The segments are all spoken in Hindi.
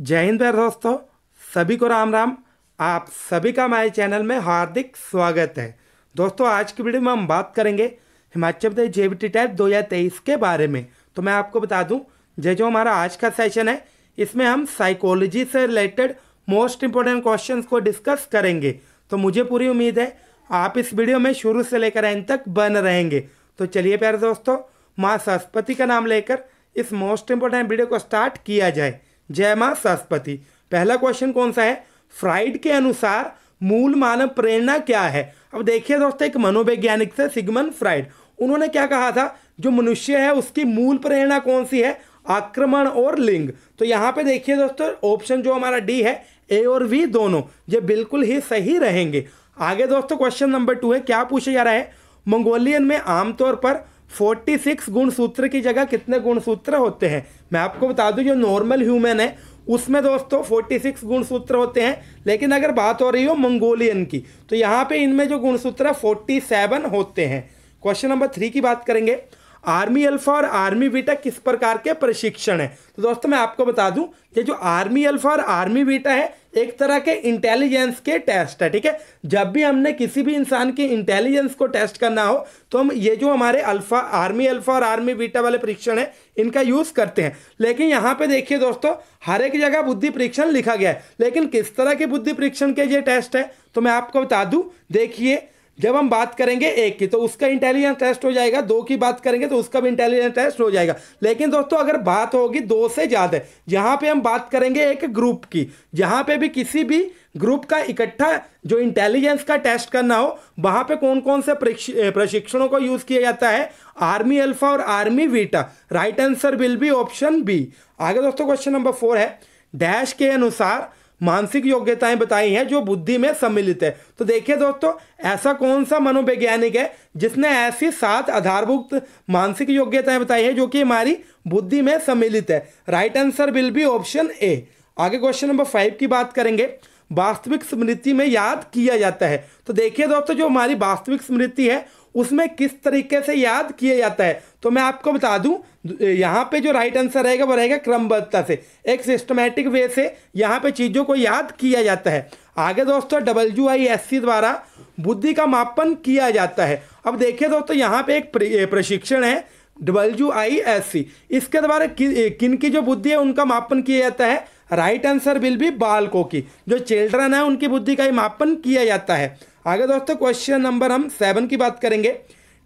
जय हिंद प्यार दोस्तों सभी को राम राम आप सभी का हमारे चैनल में हार्दिक स्वागत है दोस्तों आज की वीडियो में हम बात करेंगे हिमाचल प्रदेश जे बी टैप दो हज़ार तेईस के बारे में तो मैं आपको बता दूं ये जो हमारा आज का सेशन है इसमें हम साइकोलॉजी से रिलेटेड मोस्ट इम्पोर्टेंट क्वेश्चन को डिस्कस करेंगे तो मुझे पूरी उम्मीद है आप इस वीडियो में शुरू से लेकर एंड तक बन रहेंगे तो चलिए प्यारे दोस्तों माँ सरस्वती का नाम लेकर इस मोस्ट इम्पोर्टेंट वीडियो को स्टार्ट किया जाए जय मां सरस्वती पहला क्वेश्चन कौन सा है फ्राइड के अनुसार मूल मानव प्रेरणा क्या है अब देखिए दोस्तों एक मनोवैज्ञानिक से सिगमन फ्राइड उन्होंने क्या कहा था जो मनुष्य है उसकी मूल प्रेरणा कौन सी है आक्रमण और लिंग तो यहाँ पे देखिए दोस्तों ऑप्शन जो हमारा डी है ए और वी दोनों ये बिल्कुल ही सही रहेंगे आगे दोस्तों क्वेश्चन नंबर टू है क्या पूछा जा रहा है मंगोलियन में आमतौर पर फोर्टी सिक्स गुण सूत्र की जगह कितने गुण सूत्र होते हैं मैं आपको बता दूं जो नॉर्मल ह्यूमन है उसमें दोस्तों फोर्टी गुण गुणसूत्र होते हैं लेकिन अगर बात हो रही हो मंगोलियन की तो यहाँ पे इनमें जो गुणसूत्र है सेवन होते हैं क्वेश्चन नंबर थ्री की बात करेंगे आर्मी अल्फा और आर्मी बीटा किस प्रकार के प्रशिक्षण है तो दोस्तों मैं आपको बता दूं ये जो आर्मी अल्फा और आर्मी बीटा है एक तरह के इंटेलिजेंस के टेस्ट है ठीक है जब भी हमने किसी भी इंसान की इंटेलिजेंस को टेस्ट करना हो तो हम ये जो हमारे अल्फा आर्मी अल्फा और आर्मी बीटा वाले परीक्षण है इनका यूज़ करते हैं लेकिन यहाँ पे देखिए दोस्तों हर एक जगह बुद्धि परीक्षण लिखा गया है लेकिन किस तरह के बुद्धि परीक्षण के ये टेस्ट है तो मैं आपको बता दूँ देखिए जब हम बात करेंगे एक की तो उसका इंटेलिजेंस टेस्ट हो जाएगा दो की बात करेंगे तो उसका भी इंटेलिजेंस टेस्ट हो जाएगा लेकिन दोस्तों अगर बात होगी दो से ज़्यादा जहाँ पे हम बात करेंगे एक ग्रुप की जहाँ पे भी किसी भी ग्रुप का इकट्ठा जो इंटेलिजेंस का टेस्ट करना हो वहाँ पे कौन कौन से प्रशिक्षणों को यूज़ किया जाता है आर्मी अल्फा और army beta right answer will be option B आगे दोस्तों क्वेश्चन नंबर फोर है डैश के अनुसार मानसिक योग्यताएं बताई हैं जो बुद्धि में सम्मिलित है तो देखिए दोस्तों ऐसा कौन सा मनोवैज्ञानिक है जिसने ऐसी सात आधारभूत मानसिक योग्यताएं बताई है जो कि हमारी बुद्धि में सम्मिलित है right answer will be option A आगे क्वेश्चन नंबर फाइव की बात करेंगे वास्तविक स्मृति में याद किया जाता है तो देखिए दोस्तों जो हमारी वास्तविक स्मृति है उसमें किस तरीके से याद किया जाता है तो मैं आपको बता दूं यहाँ पे जो राइट आंसर रहेगा वो रहेगा क्रमबद्धता से एक सिस्टमेटिक वे से यहाँ पे चीज़ों को याद किया जाता है आगे दोस्तों डब्ल्यू आई एस सी द्वारा बुद्धि का मापन किया जाता है अब देखिए दोस्तों यहाँ पे एक प्रशिक्षण है डब्ल्यू आई एस सी इसके द्वारा कि, किन की जो बुद्धि है उनका मापन किया जाता है राइट आंसर विल भी बालकों की जो चिल्ड्रन है उनकी बुद्धि का ही मापन किया जाता है आगे दोस्तों क्वेश्चन नंबर हम सेवन की बात करेंगे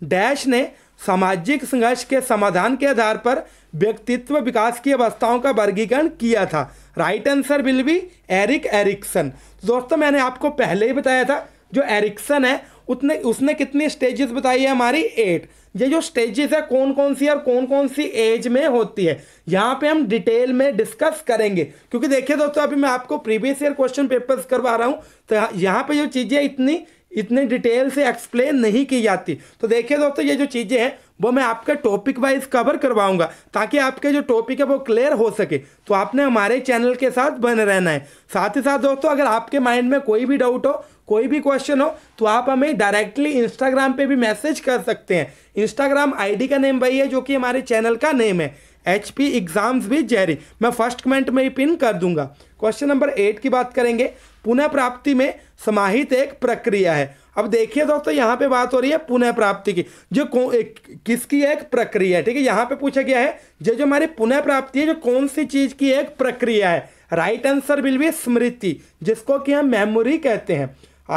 डैश ने सामाजिक संघर्ष के समाधान के आधार पर व्यक्तित्व विकास की अवस्थाओं का वर्गीकरण किया था right answer will be Erik Erikson दोस्तों मैंने आपको पहले ही बताया था जो एरिक्सन है उतने उसने कितनी स्टेजेस बताई है हमारी एट ये जो स्टेजेस है कौन कौन सी और कौन कौन सी एज में होती है यहाँ पे हम डिटेल में डिस्कस करेंगे क्योंकि देखिए दोस्तों अभी मैं आपको प्रीवियस ईयर क्वेश्चन पेपर्स करवा रहा हूँ तो यहाँ पे जो चीज़ें इतनी इतने डिटेल से एक्सप्लेन नहीं की जाती तो देखिए दोस्तों ये जो चीज़ें हैं वो मैं आपके टॉपिक वाइज कवर करवाऊंगा ताकि आपके जो टॉपिक है वो क्लियर हो सके तो आपने हमारे चैनल के साथ बने रहना है साथ ही साथ दोस्तों अगर आपके माइंड में कोई भी डाउट हो कोई भी क्वेश्चन हो तो आप हमें डायरेक्टली इंस्टाग्राम पे भी मैसेज कर सकते हैं इंस्टाग्राम आईडी का नेम वही है जो कि हमारे चैनल का नेम है एच पी एग्जाम्स भी जेरी मैं फर्स्ट कमेंट में ही पिन कर दूंगा क्वेश्चन नंबर एट की बात करेंगे पुनः प्राप्ति में समाहित एक प्रक्रिया है अब देखिए दोस्तों यहाँ पे बात हो रही है पुनः प्राप्ति की जो एक, किसकी एक प्रक्रिया है ठीक है यहाँ पे पूछा गया है जो जो हमारी पुनः प्राप्ति है जो कौन सी चीज की एक प्रक्रिया है राइट आंसर विल बी स्मृति जिसको कि हम मेमोरी कहते हैं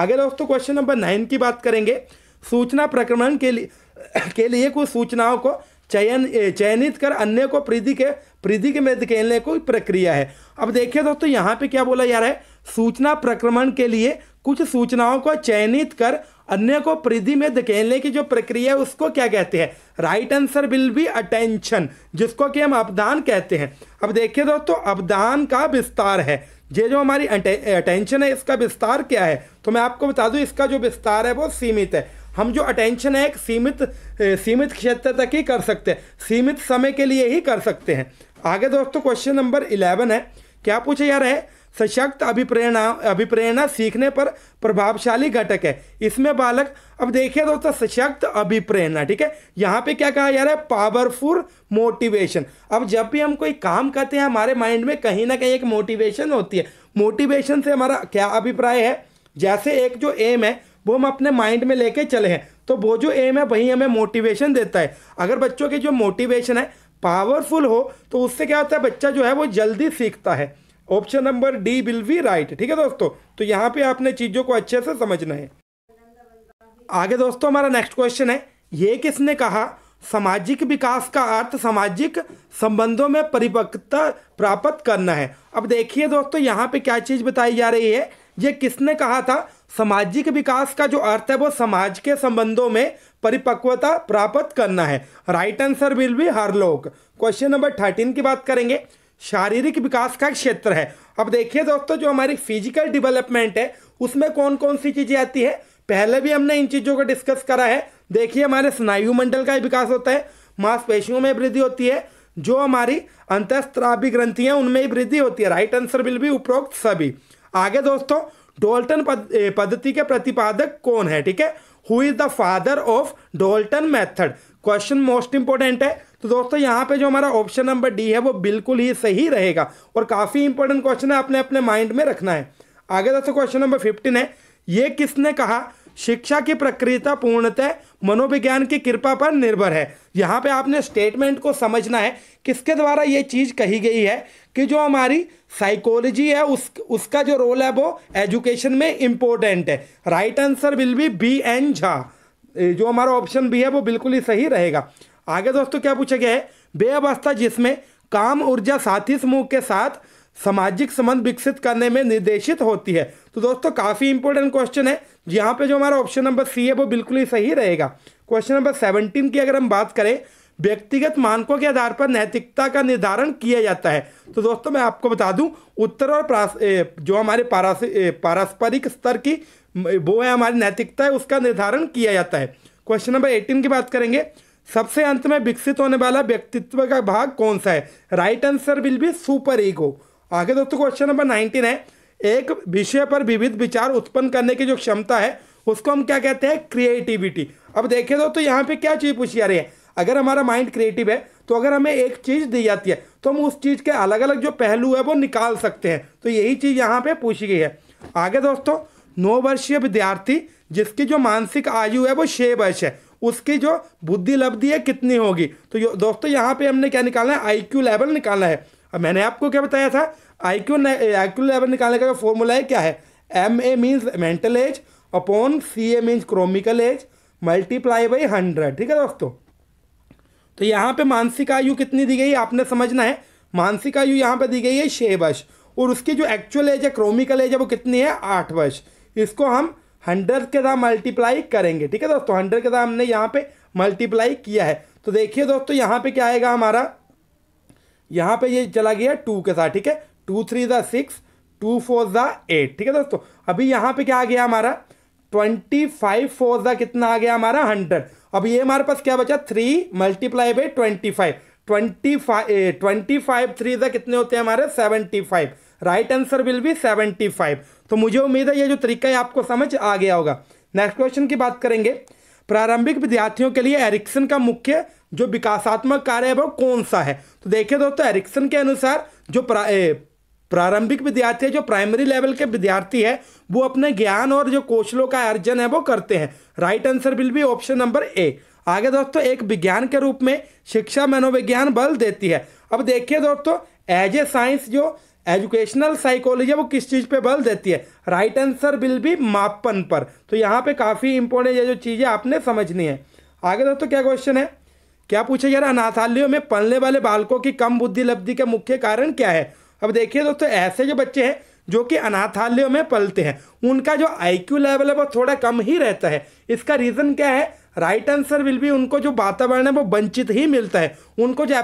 आगे दोस्तों क्वेश्चन नंबर नाइन की बात करेंगे सूचना प्रक्रमण के लिए के लिए कुछ सूचनाओं को चयन चयनित कर अन्य को प्रीति के प्रीति के में धकेलने को प्रक्रिया है अब देखिए दोस्तों यहाँ पे क्या बोला जा रहा है सूचना प्रक्रमण के लिए कुछ सूचनाओं को चयनित कर अन्य को प्रीति में धकेलने की जो प्रक्रिया है उसको क्या कहते हैं right answer will be attention जिसको कि हम अपदान कहते हैं अब देखिए दोस्तों अपदान का विस्तार है ये जो हमारी अटेंशन है इसका विस्तार क्या है तो मैं आपको बता दूं इसका जो विस्तार है वो सीमित है हम जो अटेंशन है एक सीमित सीमित क्षेत्र तक ही कर सकते हैं सीमित समय के लिए ही कर सकते हैं आगे दोस्तों क्वेश्चन नंबर इलेवन है क्या पूछे यार है सशक्त अभिप्रेरणा अभिप्रेरणा सीखने पर प्रभावशाली घटक है इसमें बालक अब देखिए दोस्तों सशक्त अभिप्रेरणा ठीक है यहाँ पे क्या कहा जा रहा है पावरफुल मोटिवेशन अब जब भी हम कोई काम करते हैं हमारे माइंड में कहीं ना कहीं एक मोटिवेशन होती है मोटिवेशन से हमारा क्या अभिप्राय है जैसे एक जो एम है वो हम अपने माइंड में लेके चले हैं तो वो जो एम है वही हमें मोटिवेशन देता है अगर बच्चों की जो मोटिवेशन है पावरफुल हो तो उससे क्या होता है बच्चा जो है वो जल्दी सीखता है option number D will be right ठीक है दोस्तों तो यहाँ पे आपने चीज़ों को अच्छे से समझना है आगे दोस्तों हमारा नेक्स्ट क्वेश्चन है ये किसने कहा सामाजिक विकास का अर्थ सामाजिक संबंधों में परिपक्वता प्राप्त करना है अब देखिए दोस्तों यहाँ पे क्या चीज़ बताई जा रही है ये किसने कहा था सामाजिक विकास का जो अर्थ है वो समाज के संबंधों में परिपक्वता प्राप्त करना है right answer will be Harlow question number thirteen की बात करेंगे शारीरिक विकास का क्षेत्र है अब देखिए दोस्तों जो हमारी फिजिकल डेवलपमेंट है उसमें कौन कौन सी चीज़ें आती है पहले भी हमने इन चीज़ों को डिस्कस करा है देखिए हमारे स्नायु मंडल का विकास होता है मांसपेशियों में वृद्धि होती है जो हमारी अंतस्त्रावी ग्रंथियां उनमें वृद्धि होती है राइट आंसर विल भी उपरोक्त सभी आगे दोस्तों डोल्टन पद्धति के प्रतिपादक कौन है ठीक है who is the father of Dalton method question most important है तो दोस्तों यहाँ पे जो हमारा ऑप्शन नंबर डी है वो बिल्कुल ही सही रहेगा और काफ़ी इंपॉर्टेंट क्वेश्चन है आपने अपने माइंड में रखना है आगे दोस्तों क्वेश्चन नंबर फिफ्टीन है ये किसने कहा शिक्षा की प्रक्रिया पूर्णतः मनोविज्ञान की कृपा पर निर्भर है यहाँ पे आपने स्टेटमेंट को समझना है किसके द्वारा ये चीज़ कही गई है कि जो हमारी साइकोलॉजी है उस उसका जो रोल है वो एजुकेशन में इम्पोर्टेंट है right answer will be B N Jha जो हमारा ऑप्शन बी है वो बिल्कुल ही सही रहेगा आगे दोस्तों क्या पूछा गया है बेअवस्था जिसमें काम ऊर्जा साथी समूह के साथ सामाजिक संबंध विकसित करने में निर्देशित होती है तो दोस्तों काफ़ी इंपॉर्टेंट क्वेश्चन है यहाँ पे जो हमारा ऑप्शन नंबर सी है वो बिल्कुल ही सही रहेगा क्वेश्चन नंबर सेवनटीन की अगर हम बात करें व्यक्तिगत मानकों के आधार पर नैतिकता का निर्धारण किया जाता है तो दोस्तों मैं आपको बता दूं उत्तर और जो हमारे पारस्परिक स्तर की वो है हमारी नैतिकता है उसका निर्धारण किया जाता है क्वेश्चन नंबर एटीन की बात करेंगे सबसे अंत में विकसित होने वाला व्यक्तित्व का भाग कौन सा है right answer will be super ego आगे दोस्तों क्वेश्चन नंबर नाइनटीन है एक विषय पर विविध विचार उत्पन्न करने की जो क्षमता है उसको हम क्या कहते हैं क्रिएटिविटी अब देखे दोस्तों यहाँ पे क्या चीज़ पूछी जा रही है अगर हमारा माइंड क्रिएटिव है तो अगर हमें एक चीज़ दी जाती है तो हम उस चीज़ के अलग अलग जो पहलू है वो निकाल सकते हैं तो यही चीज़ यहाँ पे पूछी गई है आगे दोस्तों नौ वर्षीय विद्यार्थी जिसकी जो मानसिक आयु है वो छः वर्ष है उसकी जो बुद्धि लब्धि है कितनी होगी तो दोस्तों यहाँ पे हमने क्या निकालना है आई लेवल निकालना है अब मैंने आपको क्या बताया था आई क्यू लेवल निकालने का जो फॉर्मूला है क्या है M A means mental age upon C A means chronological age multiply by hundred ठीक है दोस्तों तो यहाँ पे मानसिक आयु कितनी दी गई है आपने समझना है मानसिक आयु यहाँ पे दी गई है छः वर्ष और उसकी जो एक्चुअल एज है क्रोमिकल एज है वो कितनी है आठ वर्ष इसको हम हंड्रेड के साथ मल्टीप्लाई करेंगे ठीक है दोस्तों हंड्रेड के साथ हमने यहाँ पे मल्टीप्लाई किया है तो देखिए दोस्तों यहाँ पे क्या आएगा हमारा यहाँ पे ये चला गया टू के साथ ठीक है टू थ्री ज़ा सिक्स टू फोर ज़ा एट ठीक है दोस्तों अभी यहाँ पे क्या आ गया हमारा ट्वेंटी फाइव फोर ज़ा कितना आ गया हमारा हंड्रेड अब ये हमारे पास क्या बचा three multiply by twenty five twenty five twenty five three ज़ा कितने होते हैं हमारे seventy five right answer will be seventy five तो मुझे उम्मीद है ये जो तरीका है आपको समझ आ गया होगा नेक्स्ट क्वेश्चन की बात करेंगे प्रारंभिक विद्यार्थियों के लिए एरिक्सन का मुख्य जो विकासात्मक कार्य है वो कौन सा है तो देखिए दोस्तों एरिक्सन के अनुसार जो प्रा, प्रारंभिक विद्यार्थी जो प्राइमरी लेवल के विद्यार्थी है वो अपने ज्ञान और जो कौशलों का अर्जन है वो करते हैं right answer will be option number A आगे दोस्तों एक विज्ञान के रूप में शिक्षा मनोविज्ञान बल देती है अब देखिए दोस्तों एज ए साइंस जो एजुकेशनल साइकोलॉजी वो किस चीज़ पे बल देती है राइट आंसर विल बी मापन पर तो यहाँ पे काफ़ी इंपॉर्टेंट ये जो चीज़ें आपने समझनी है आगे दोस्तों क्या क्वेश्चन है क्या पूछा जा रहा है अनाथालयों में पलने वाले बालकों की कम बुद्धि लब्धि के मुख्य कारण क्या है अब देखिए दोस्तों ऐसे जो बच्चे हैं जो कि अनाथालयों में पलते हैं उनका जो आई लेवल है वो थोड़ा कम ही रहता है इसका रीज़न क्या है राइट आंसर विल भी उनको जो वातावरण है वो वंचित ही मिलता है उनको जो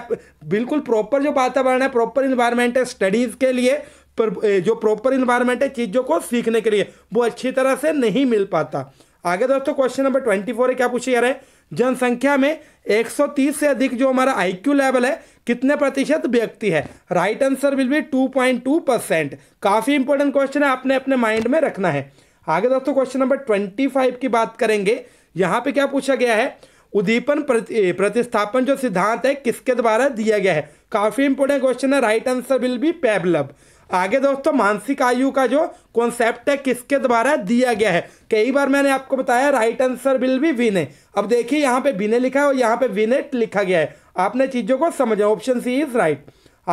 बिल्कुल प्रॉपर जो वातावरण है प्रॉपर इन्वायरमेंट है स्टडीज़ के लिए पर जो प्रॉपर इन्वायरमेंट है चीज़ों को सीखने के लिए वो अच्छी तरह से नहीं मिल पाता आगे दोस्तों क्वेश्चन नंबर ट्वेंटी फोर है क्या पूछे जा रहे हैं जनसंख्या में 130 से अधिक जो हमारा आईक्यू लेवल है कितने प्रतिशत व्यक्ति है right answer will be 2.2 percent काफ़ी इंपॉर्टेंट क्वेश्चन है आपने अपने माइंड में रखना है आगे दोस्तों क्वेश्चन नंबर 25 की बात करेंगे यहाँ पे क्या पूछा गया है उद्दीपन प्रति, प्रतिस्थापन जो सिद्धांत है किसके द्वारा दिया गया है काफ़ी इंपोर्टेंट क्वेश्चन है राइट आंसर विल बी पैबलब आगे दोस्तों मानसिक आयु का जो कॉन्सेप्ट है किसके द्वारा दिया गया है कई बार मैंने आपको बताया राइट आंसर विल बी विनय अब देखिए यहाँ पे विनय लिखा है और यहाँ पे विनेट लिखा गया है आपने चीज़ों को समझा ऑप्शन सी इज राइट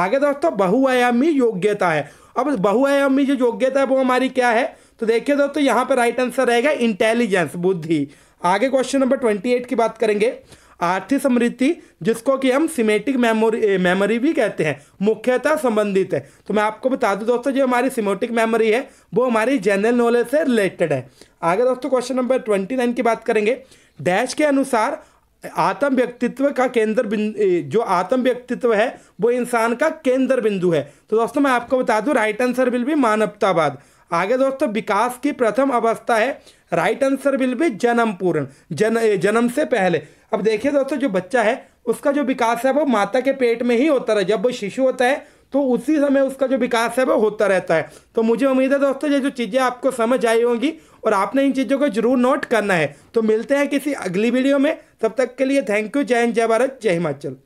आगे दोस्तों बहुआयामी योग्यता है अब बहुआयामी जो योग्यता है वो हमारी क्या है तो देखिए दोस्तों यहाँ पे राइट आंसर रहेगा इंटेलिजेंस बुद्धि आगे क्वेश्चन नंबर ट्वेंटी एट की बात करेंगे आर्थिक समृद्धि जिसको कि हम सिमेटिक मेमोरी मेमोरी भी कहते हैं मुख्यतः संबंधित है तो मैं आपको बता दूं दोस्तों जो हमारी सिमेटिक मेमोरी है वो हमारी जनरल नॉलेज से रिलेटेड है आगे दोस्तों क्वेश्चन नंबर ट्वेंटी नाइन की बात करेंगे डैश के अनुसार आत्म व्यक्तित्व का केंद्र बिंदु जो आत्म व्यक्तित्व है वो इंसान का केंद्र बिंदु है तो दोस्तों मैं आपको बता दूँ राइट आंसर विल भी मानवतावाद आगे दोस्तों विकास की प्रथम अवस्था है राइट आंसर विल बी जन्म पूर्ण जन जन्म से पहले अब देखिए दोस्तों जो बच्चा है उसका जो विकास है वो माता के पेट में ही होता रहा जब वो शिशु होता है तो उसी समय उसका जो विकास है वो होता रहता है तो मुझे उम्मीद है दोस्तों ये जो चीज़ें आपको समझ आई होंगी और आपने इन चीज़ों को जरूर नोट करना है तो मिलते हैं किसी अगली वीडियो में तब तक के लिए थैंक यू जय हिंद जय भारत जय हिमाचल